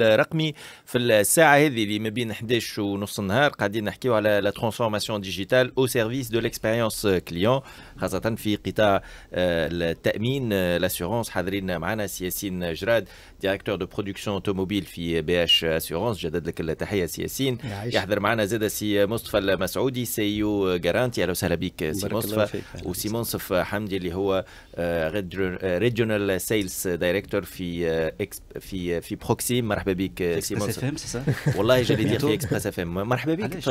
الرقمي في الساعه هذه اللي ما بين 11 ونص النهار قاعدين نحكيو على لا ترانسفورماسيون ديجيتال او سيرفيس دو ليكسبيريونس كليون خاصه في قطاع آه، التامين لاسيورونس آه، حاضرين معنا سياسين جراد ديريكتور دو برودكسيون اوتوموبيل في بي اش اسيورونس جدد لك التحيه سياسين يحضر معنا زاد سي مصطفى المسعودي سي او جارانتي اهلا وسهلا بك سي مصطفى وسي منصف حمدي اللي هو ريجونال سيلز دايركتور في آه، في في بروكسيم مرحبا مرحبا بك سي منصور اف ام سي والله جالي دير في اكسبريس اف ام مرحبا بك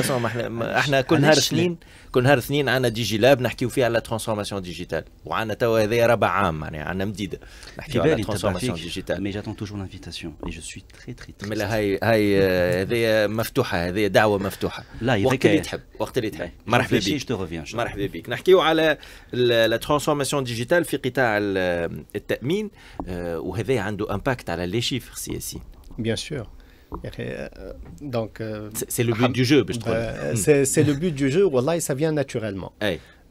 احنا كل نهار اثنين كل نهار اثنين عندنا ديجي لاب نحكيو فيه على ترانسفورماسيون ديجيتال وعندنا توا هذايا ربع عام يعني عندنا مديده نحكيو على ترانسفورماسيون ديجيتال مي جاتون توجور انفيتاسيون اي جو سوي تري تري تري مي هاي هاي آه، هذايا مفتوحه هذايا دعوه مفتوحه لا وقت اللي تحب وقت اللي تحب مرحبا بك مرحبا بك نحكيو على لا ترانسفورماسيون ديجيتال في قطاع التامين آه، وهذا عنده امباكت على لي شيفر سياسيين Bien sûr. Donc, c'est le but du jeu, je trouve. c'est le but du jeu, Wallah, et ça vient naturellement.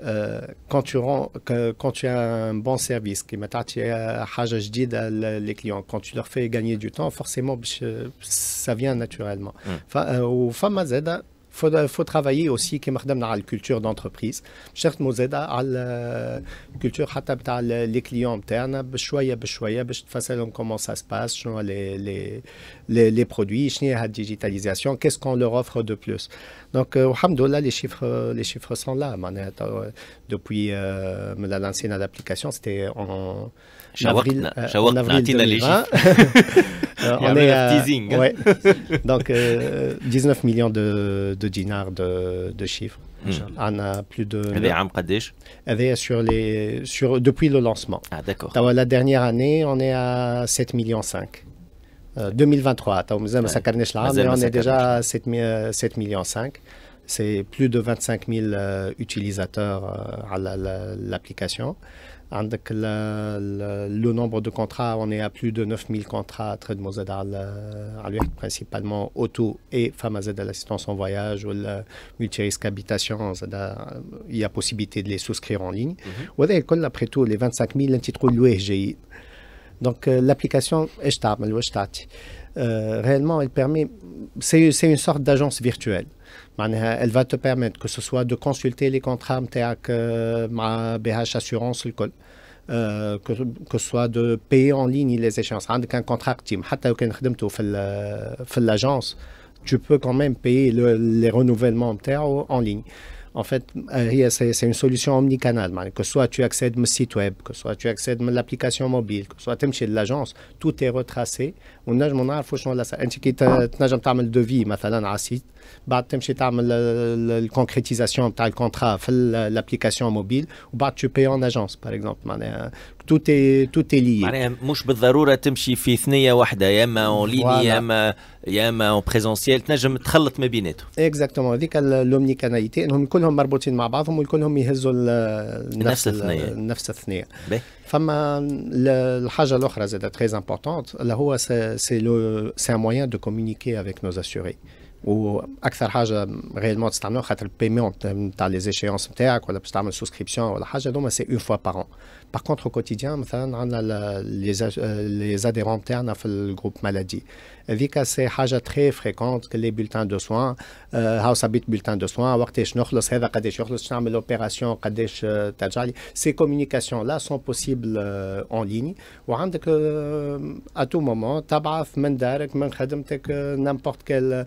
Euh, quand, tu rends, que, quand tu as un bon service, qui euh, euh, les clients, quand tu leur fais gagner du temps, forcément, ça vient naturellement. Mm. Z faut, euh, faut travailler aussi que madame la culture d'entreprise cherche la culture des les clients interne comment ça se passe les produits la digitalisation qu'est-ce qu'on leur offre de plus donc euh, alhamdoulilah, les chiffres les chiffres sont là depuis euh, la lancée de l'application c'était en avril on est donc 19 millions de, de de dinars de, chiffres. On hmm. a plus de. Sur les, sur, depuis le lancement. Ah, d'accord. La dernière année, on est à 7,5 millions. 2023, euh, on est déjà à 7,5 euh, millions. C'est plus de 25 000 euh, utilisateurs euh, à l'application. le nombre de contrats, on est à plus de 9 000 contrats à Trade principalement auto et femme à l'assistance en voyage ou le multi habitation. Il y a possibilité de les souscrire en ligne. Mhm. Après tout, les 25 000, titre j'ai Donc euh, l'application, est réellement, elle permet, c'est une sorte d'agence virtuelle elle va te permettre que ce soit de consulter les contrats avec BH euh, Assurance, euh, que, que ce soit de payer en ligne les échéances. as hein, un contrat team, tu l'agence, tu peux quand même payer les renouvellements en ligne. En fait, euh, c'est une solution omnicanale. Que soit tu accèdes au site web, que soit tu accèdes à l'application mobile, que soit tu es chez l'agence, tout est retracé. ونجم نعرفوا bah, euh, le لا tu كي le تعمل un as على السيت بعد تمشي تعمل تاع contrat في mobile, bah, tu payes en agence par exemple euh, تو تي تو تي لي معناها مش بالضروره تمشي في ثنيه واحده يا اما اون ليني يا اما يا اما اون بريزونسيال تنجم تخلط ما بيناتهم اكزاكتومون هذيك لومنيكاناليتي انهم كلهم مربوطين مع بعضهم وكلهم يهزوا نفس الثنيه نفس الثنيه فما الحاجه الاخرى زاد تري امبورتونت اللي هو سي سي ان موان دو كومونيكي افيك نوز اسيوري ou réellement le paiement dans les échéances c'est une fois par an. Par contre au quotidien, les adhérents internes le groupe maladie, très fréquente que les bulletins de soins, house bulletins de soins, avoir Ces communications là sont possibles en ligne, à tout moment, tu n'importe quelle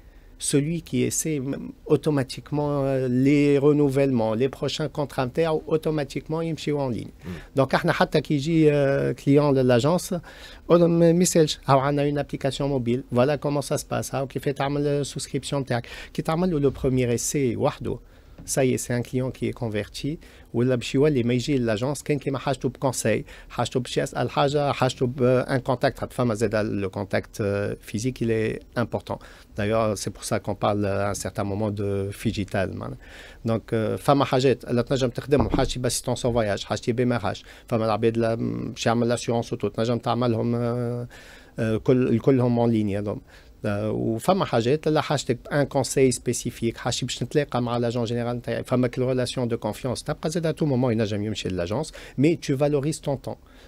celui qui essaie automatiquement euh, les renouvellements, les prochains contrats automatiquement il me suit en ligne. Mm. Donc احنا حتى euh, client de l'agence message ah, on a une application mobile voilà comment ça se passe ah, fait une euh, souscription تاعك qui est le premier essai ça y est, c'est un client qui est converti. Ou là, je suis allé, l'agence, qui m'a conseil, euh, un contact, le contact euh, physique, il est important. D'ailleurs, c'est pour ça qu'on parle euh, à un certain moment de digital. Donc, assistant voyage, mm, en ligne ou femme à HGT, elle a un conseil spécifique, HGT, camarade ma l'agent général, femme avec une relation de confiance, tu n'as pas cette aide à tout moment, il n'y jamais eu chez l'agence. mais tu valorises ton temps.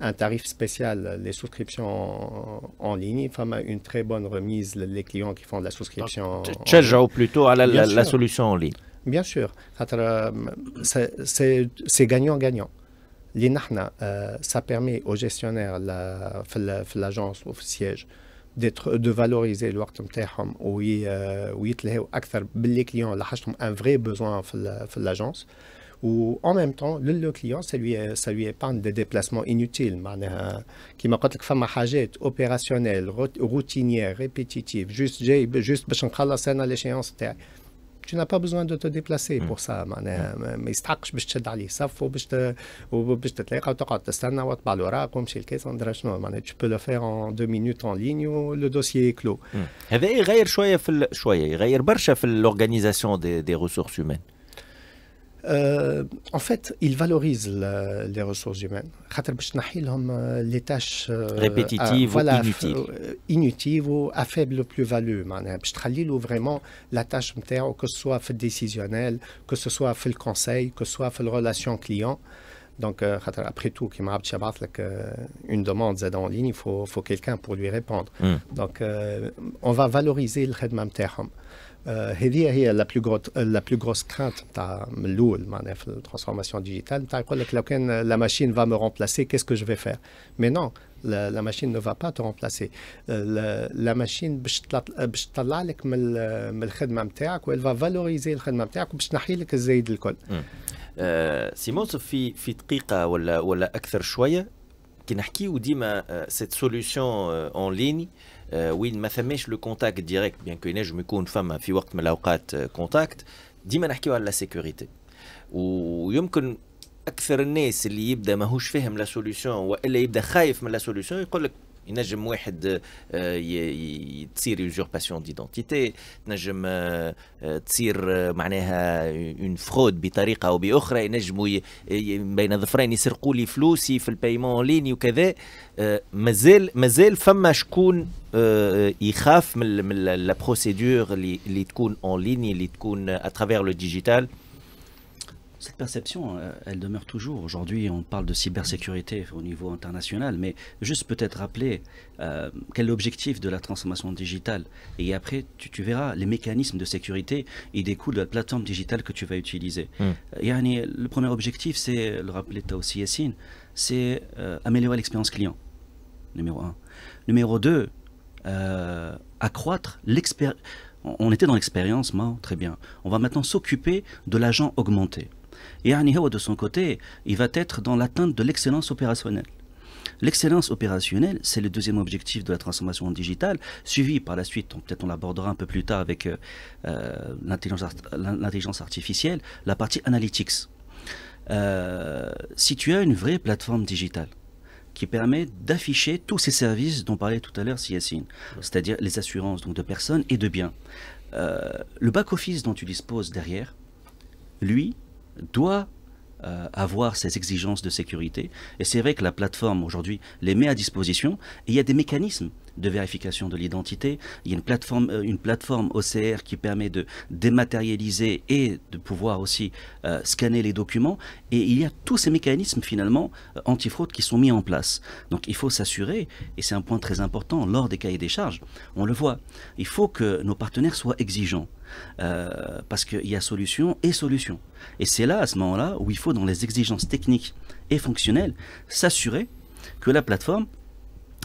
un tarif spécial, les souscriptions en, ligne, une très bonne remise, les clients qui font de la souscription. plutôt à la, la, solution en ligne. Bien sûr. C'est gagnant-gagnant. Euh, ça permet aux gestionnaires, l'agence ou au siège, de valoriser le وقت où euh, clients اكثر un vrai besoin de l'agence ou en même temps le, client ça lui épargne des déplacements inutiles hein. qui m'a dit que a opérationnelle routinière répétitive juste pour juste je la scène à l'échéance tu n'as pas besoin de te déplacer pour ça mais faut tu peux le faire en deux minutes en ligne ou le dossier est clos l'organisation des ressources humaines euh, en fait, il valorise les ressources humaines. Euh, les tâches euh, répétitives ah, ou inutiles. inutiles ou à faible plus-value. vraiment la tâche que ce soit décisionnelle, que ce soit le conseil, que ce soit la relation client. Donc, après tout, qui m'a une demande en ligne, il faut, faut quelqu'un pour lui répondre. Hmm. Donc, on va valoriser le khidma euh, euh, la plus grosse crainte, t'as la euh, transformation digitale. c'est quoi, la machine va me remplacer Qu'est-ce que je vais faire Mais non, la machine ne va pas te remplacer. La machine, elle va valoriser le travail, elle va l'accompagner, elle va l'aider. Si mauvaise, fi fi, t'écoute, ou un peu plus. On parle de cette solution en ligne. وين ما ثماش لو كونتاكت ديريكت بيان كو ينجم يكون فما في وقت من الاوقات كونتاكت ديما نحكيو على لا سيكوريتي ويمكن اكثر الناس اللي يبدا ماهوش فاهم لا سوليوشن والا يبدا خايف من لا سوليوشن يقول لك ينجم واحد آه، تصير يوزورباسيون ديدونتيتي تنجم آه، تصير آه، معناها اون فرود بطريقه او باخرى ينجموا بين ظفرين يسرقوا لي فلوسي في البايمون اون ليني وكذا مازال مازال فما شكون يخاف من لا بروسيدور اللي تكون اون ليني اللي تكون اترافير لو ديجيتال Cette perception, euh, elle demeure toujours. Aujourd'hui, on parle de cybersécurité au niveau international, mais juste peut-être rappeler euh, quel est l'objectif de la transformation digitale. Et après, tu, verras, les mécanismes de sécurité, des découlent de la plateforme digitale que tu vas utiliser. Mm. le premier objectif, c'est, le rappeler aussi Yassine, c'est améliorer l'expérience client, numéro un. Numéro deux, accroître l'expérience. On était dans l'expérience, très bien. On va maintenant s'occuper de l'agent augmenté. Et Anihawa, de son côté, il va être dans l'atteinte de l'excellence opérationnelle. L'excellence opérationnelle, c'est le deuxième objectif de la transformation digitale, suivi par la suite, peut-être on l'abordera un peu plus tard avec euh, euh, l'intelligence artificielle, la partie analytics. Euh, si tu as une vraie plateforme digitale, qui permet d'afficher tous ces services dont parlait tout à l'heure Siassine, c'est-à-dire les assurances donc de personnes et de biens. le back-office dont tu disposes derrière, lui, doit euh, avoir ces exigences de sécurité. Et c'est vrai que la plateforme aujourd'hui les met à disposition et il y a des mécanismes de vérification de l'identité. Il y a une plateforme, euh, une plateforme OCR qui permet de dématérialiser et de pouvoir aussi euh, scanner les documents. Et il y a tous ces mécanismes finalement euh, antifraude qui sont mis en place. Donc il faut s'assurer, et c'est un point très important lors des cahiers des charges, on le voit, il faut que nos partenaires soient exigeants. parce qu'il y a solution et solution. Et c'est là, à ce moment-là, où il faut, dans les exigences techniques et fonctionnelles, s'assurer que la plateforme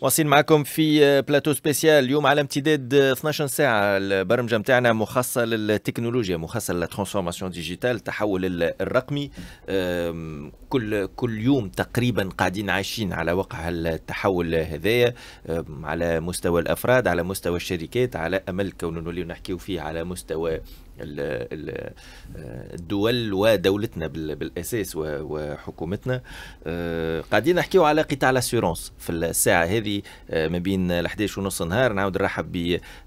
واصل معكم في بلاتو آه، سبيسيال اليوم على امتداد 12 آه، ساعة البرمجة متاعنا مخصصة للتكنولوجيا مخصصة للترانسفورماسيون ديجيتال التحول الرقمي كل كل يوم تقريبا قاعدين عايشين على وقع التحول هذايا على مستوى الافراد على مستوى الشركات على امل كون نوليو نحكيو فيه على مستوى آه، الدول ودولتنا بالاساس وحكومتنا آه، قاعدين نحكيو على قطاع لاسورونس في الساعه هذه آه، ما بين 11 ونص نهار نعاود نرحب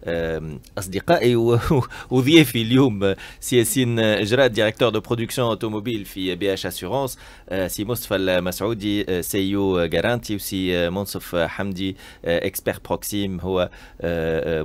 باصدقائي وضيافي اليوم سياسين اجراء ديريكتور دو برودكسيون اوتوموبيل في بي اش اسيورونس سي مصطفى المسعودي سي يو جارانتي وسي منصف حمدي اكسبير بروكسيم هو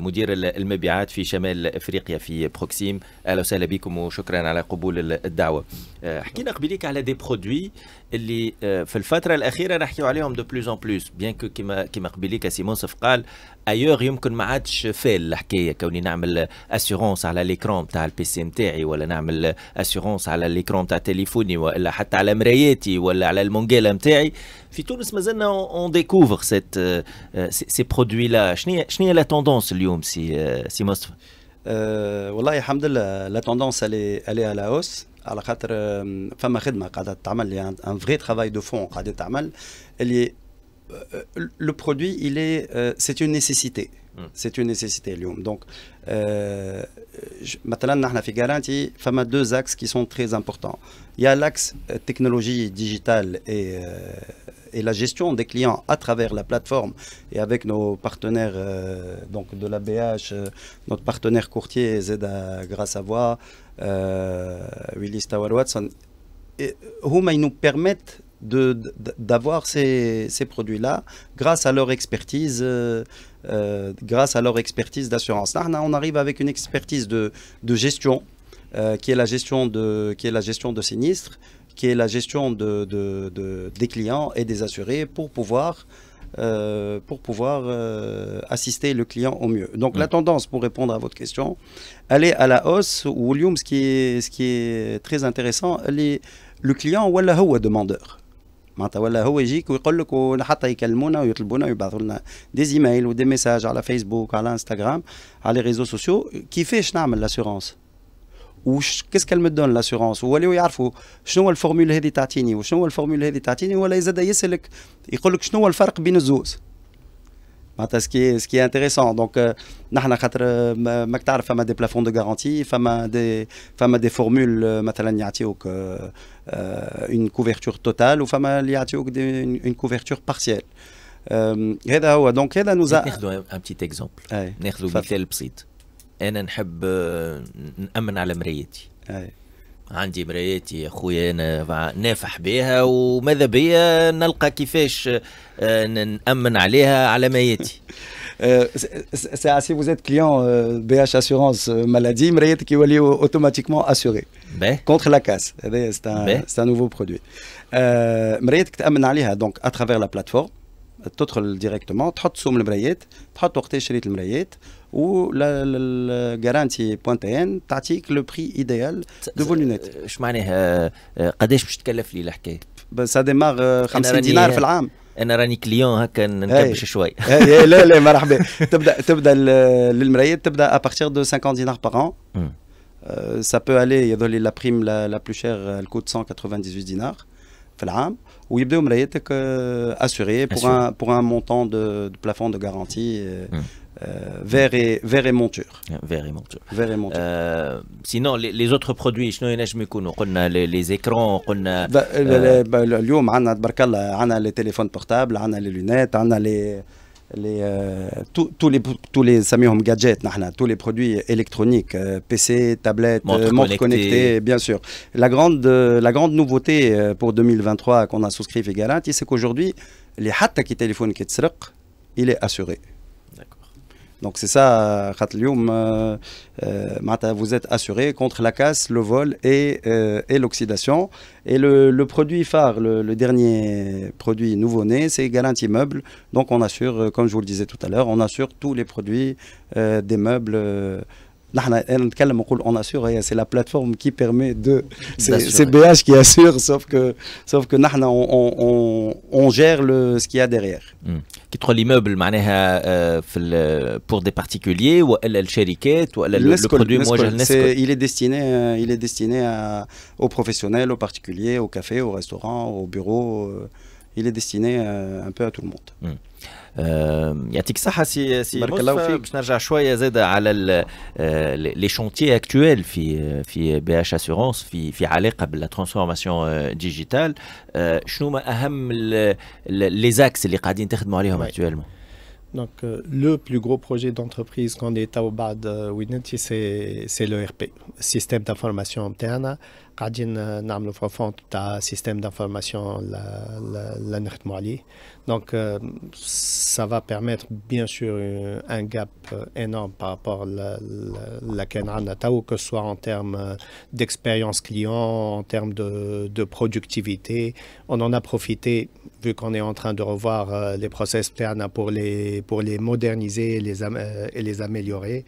مدير المبيعات في شمال افريقيا في بروكسيم اهلا وسهلا بكم وشكرا على قبول الدعوه آه، حكينا قبيليك على دي برودوي اللي آه، في الفتره الاخيره نحكيو عليهم دو بلوز ان بلوس بيان كو كيما كيما قبيليك سي منصف قال ايور يمكن ما عادش فال الحكايه كوني نعمل اسيورونس على ليكرون تاع البي سي نتاعي ولا نعمل اسيورونس على ليكرون تاع تليفوني ولا حتى على مراياتي ولا على المونجيلا نتاعي في تونس مازلنا اون ديكوفر سيت سي برودوي لا شنو شنو هي لا توندونس اليوم سي آه، سي مصطفى والله الحمد لله لا توندونس est à la hausse على خاطر فما خدمه قاعده travail de fond euh, euh, le produit euh, c'est une nécessité hmm. c'est une nécessité euh, maintenant, nous avons Garanti, il y a deux axes qui sont très importants. Il y a l'axe euh, technologie digitale et, euh, et, la gestion des clients à travers la plateforme et avec nos partenaires donc de la BH, notre partenaire courtier Zeda Grâce à Voix, Willis Tower Watson. ils nous permettent d'avoir ces, produits-là grâce à leur expertise. Euh, euh, grâce à leur expertise d'assurance. Là, on arrive avec une expertise de, gestion, euh, qui, est la gestion de, qui est la gestion de sinistres, qui est la gestion de, des clients et des assurés pour pouvoir pour pouvoir assister le client au mieux. Donc mm. la tendance, pour répondre à votre question, elle est à la hausse, ou ce qui est, ce qui est très intéressant, le client ou la demandeur. معناتها ولا هو يجيك ويقول لك وحتى يكلمونا ويطلبونا ويبعثوا لنا دي ايميل ودي ميساج على فيسبوك على انستغرام على لي ريزو سوسيو كيفاش نعمل لاسيغونس وش كيس كلمة دون لاسيغونس ولاو يعرفوا شنو هو الفورمول هذه تعطيني وشنو هو الفورمول هذه تعطيني ولا يزاد يسالك يقول لك شنو هو الفرق بين الزوز ce qui est intéressant donc euh, nahna qatr euh, des plafonds de garantie des des formules euh, une couverture totale ou une couverture partielle donc nous un petit exemple un عندي مراياتي اخويا انا نافح بها وماذا بيا نلقى كيفاش آه، نامن عليها على مياتي ساعه سي فوزيت كليون بي اش اسيورونس مالادي مراياتك يوليو اوتوماتيكمون اسيوري كونتر لا كاس هذا سي ان نوفو برودوي مراياتك تامن عليها دونك اترافير لا بلاتفورم تدخل ديريكتومون تحط سوم المرايات تحط وقتاش شريت المرايات ou la garantie tactique N le prix idéal de vos lunettes. ça euh, euh, euh, ben, Ça démarre à dinars client, partir de 50 dinars par an, hmm. ça peut aller, la prime la plus chère coûte 198 dinars par pour un montant de plafond de garantie hmm. Euh, ah, verre et, monture. Verre et monture. Euh, sinon, les, autres produits, les, écrans, a bah, euh, bah, les téléphones portables, a les lunettes, on les les tous les tous les gadgets tous les produits électroniques PC tablette montre, connectées connectée bien sûr la grande la grande nouveauté pour 2023 qu'on a souscrit Garanti c'est qu'aujourd'hui les حتى qui téléphone qui il est assuré donc c'est ça, Khatlioum, euh, euh, vous êtes assuré contre la casse, le vol et, euh, l'oxydation. Et le, produit phare, le, dernier produit nouveau-né, c'est Garantie Meubles. Donc on assure, comme je vous le disais tout à l'heure, on assure tous les produits des meubles on assure, c'est la plateforme qui permet de. C'est BH qui assure, sauf que, sauf que on, gère le, ce qu'il y a derrière. Hmm. Qui trouve l'immeuble euh، pour des particuliers ou le produit Il est destiné, euh, il est destiné à, aux professionnels, aux particuliers, aux cafés, aux restaurants, aux bureaux. Euh, il est destiné un peu à tout le monde. يعطيك y سي سي باش نرجع شوية زاد على لي شونتيي donc, euh, le plus gros projet d'entreprise qu'on est au bas de c'est c'est l'ERP, système d'information interne. Kadin euh, le système un système d'information l'année la Donc donc euh, ça va permettre bien sûr un gap énorme par rapport à la Kenran, que ce soit en termes d'expérience client en termes de, de productivité on en a profité vu qu'on est en train de revoir euh, les process Terna pour les, pour les moderniser et les, euh, et les améliorer.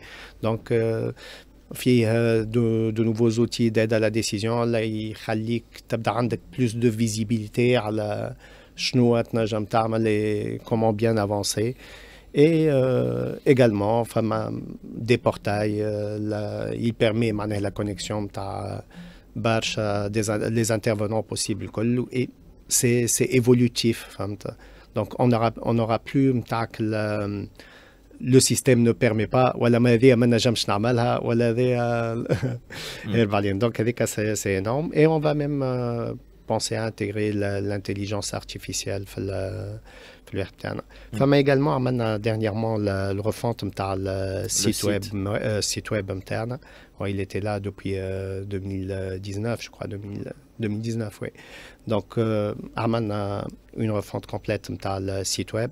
Donc, y euh, a de nouveaux outils d'aide à la décision Là, il تبدا عندك plus de visibilité على la comment تعمل les bien Et également, enfin, des portails, euh, la, il permet la connexion des les intervenants possibles. Et c'est, évolutif. Donc, on aura, on aura plus hum, hum, le, système ne permet pas. Donc, c'est énorme. Et on va même euh, penser à intégrer l'intelligence artificielle le Enfin, mm. également euh, dernièrement le refonte hum, le site, site. web site interne. Euh, il était là depuis 2019, je crois 2019, oui. Donc, euh, a une refonte complète de le site web.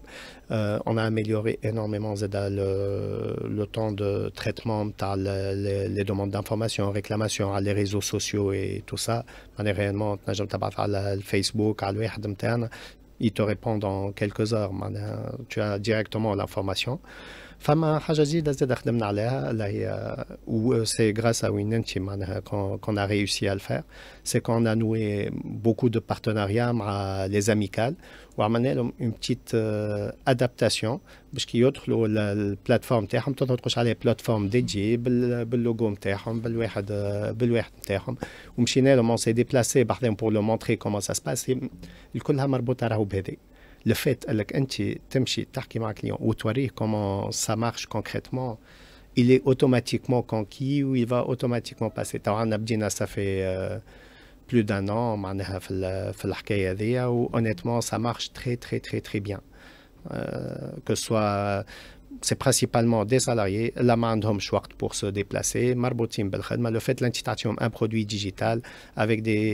Euh, on a amélioré énormément le, le, temps de traitement, de les, demandes d'informations, réclamations, les réseaux sociaux et tout ça. On est réellement, le Facebook, à Il te répond en quelques heures. Euh, tu as directement l'information. C'est grâce à une entité qu'on a réussi à le faire. C'est qu'on a noué beaucoup de partenariats avec les amicales. On a fait une petite euh, adaptation. Parce qu'il y a une plateforme dédiée, une plateforme dédiée, une plateforme dédiée, une plateforme dédiée. On s'est déplacé pour montrer comment ça se passe. tout le monde à ça le fait que tu un client ou tu comment ça marche concrètement, il est automatiquement conquis ou il va automatiquement passer. Abdina, ça fait euh, plus d'un an, euh, où honnêtement, ça marche très, très, très, très bien. Euh, que ce soit c'est principalement des salariés, la main pour se déplacer, marbotim le fait l'incitation un produit digital avec des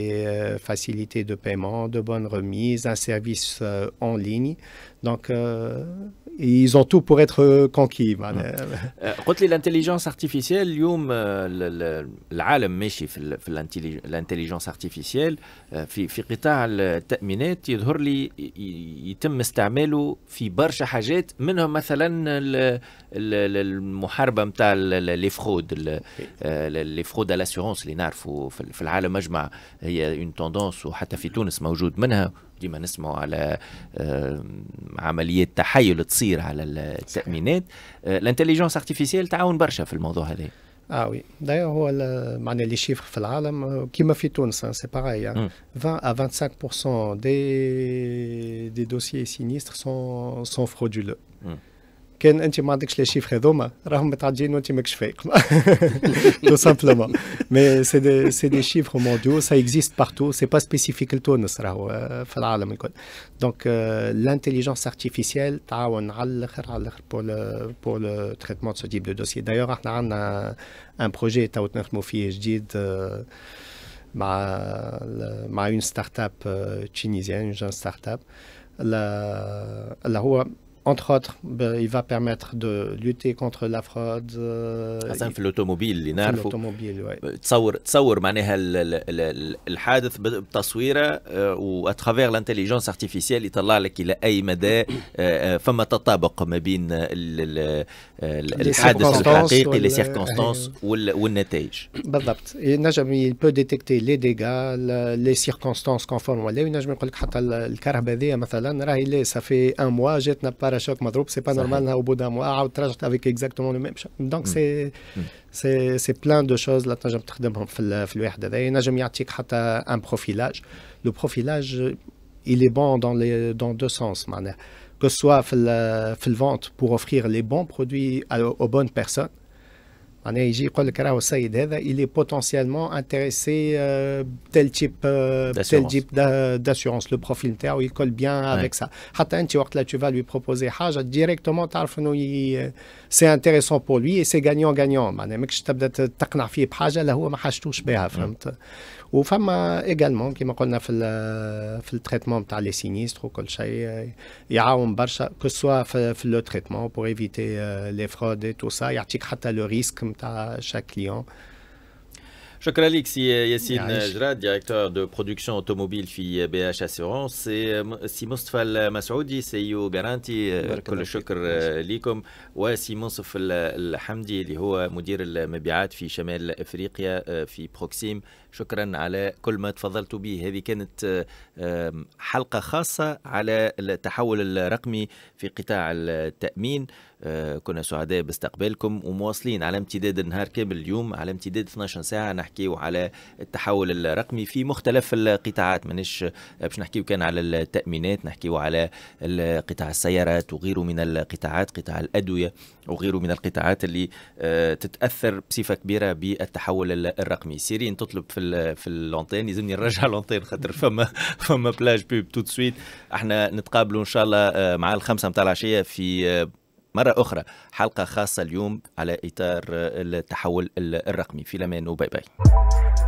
facilités de paiement, de bonnes remises, un service en ligne. Donc, ils ont tout pour être conquis. قلت l'intelligence artificielle اليوم العالم ماشي في l'intelligence artificielle في في قطاع التأمينات y لي يتم استعماله في برشا حاجات منهم المحاربه نتاع لي فخود لي فخود على اللي نعرفوا في العالم اجمع هي اون توندونس وحتى في تونس موجود منها ديما نسمعوا على آه، عمليات تحايل تصير على التامينات الانتليجنس آه، ارتيفيسيال تعاون برشا في الموضوع هذا اه وي دايور هو معنى لي شيفر في العالم كيما في تونس سي باغاي 20 ا 25% دي دي دوسيي سينيستر سون سون فرودولو كان انت ما عندكش لي شيف هذوما راهم متعدين وانت ماكش فايق تو سامبلومون مي سي دي سي دي شيفر مونديو سا اكزيست بارتو سي با سبيسيفيك لتونس راهو آه، في العالم الكل دونك لانتيليجونس ارتيفيسيال تعاون على الاخر على الاخر بور بور لو تريتمون سو تيب دو دوسيي دايوغ احنا عندنا ان بروجي تو نخدموا فيه جديد آه، مع مع اون ستارت اب تشينيزيان اون ستارت اب اللي هو entre autres, il va permettre de lutter contre la fraude. le L'automobile, تصور تصور معناها الحادث بتصويره il il يطلع لك الى اي مدى فما تطابق ما بين الحادث الحقيقي c'est pas normal hein, au bout d'un mois avec ah, exactement le même donc hmm. Hmm. c'est c'est plein de choses là tu as dans le et j'ai mis un un profilage le profilage il est bon dans les dans deux sens que ce soit la euh, vente pour offrir les bons produits aux bonnes personnes on a dit que le Saïd il est potentiellement intéressé euh, tel type euh, tel type d'assurance le profil terre il colle bien avec ça. Hatan tu vois là tu vas lui proposer haja directement tu euh, c'est intéressant pour lui et c'est gagnant gagnant. Mais que je t'abdate t'aqna fi bhaja la huwa ma hach touche biha وفما ايجالمون كيما قلنا في في التريتمون تاع لي سينيستر وكل شيء يعاون برشا كو سوا في, في لو تريتمون بور ايفيتي لي فرود تو سا يعطيك حتى لو ريسك نتاع شاك كليون شكرا لك سي ياسين جراد ديريكتور دو برودكسيون اوتوموبيل في بي اش اسيورونس سي مصطفى المسعودي سي او جارانتي كل الشكر لكم وسي منصف الحمدي اللي هو مدير المبيعات في شمال افريقيا آه، في بروكسيم شكرا على كل ما تفضلت به هذه كانت حلقة خاصة على التحول الرقمي في قطاع التأمين آه، كنا سعداء باستقبالكم ومواصلين على امتداد النهار كامل اليوم على امتداد 12 ساعة نحكيو على التحول الرقمي في مختلف القطاعات مانيش باش نحكيو كان على التأمينات نحكيو على قطاع السيارات وغيره من القطاعات قطاع الأدوية وغيره من القطاعات اللي آه، تتأثر بصفة كبيرة بالتحول الرقمي سيرين تطلب في في في اللونتين يلزمني نرجع لونتين خاطر فما فما بلاج بوب تو سويت احنا نتقابلوا ان شاء الله آه، مع الخمسه نتاع العشيه في آه، مرة أخرى حلقة خاصة اليوم على إطار آه، التحول الرقمي في لمان وباي باي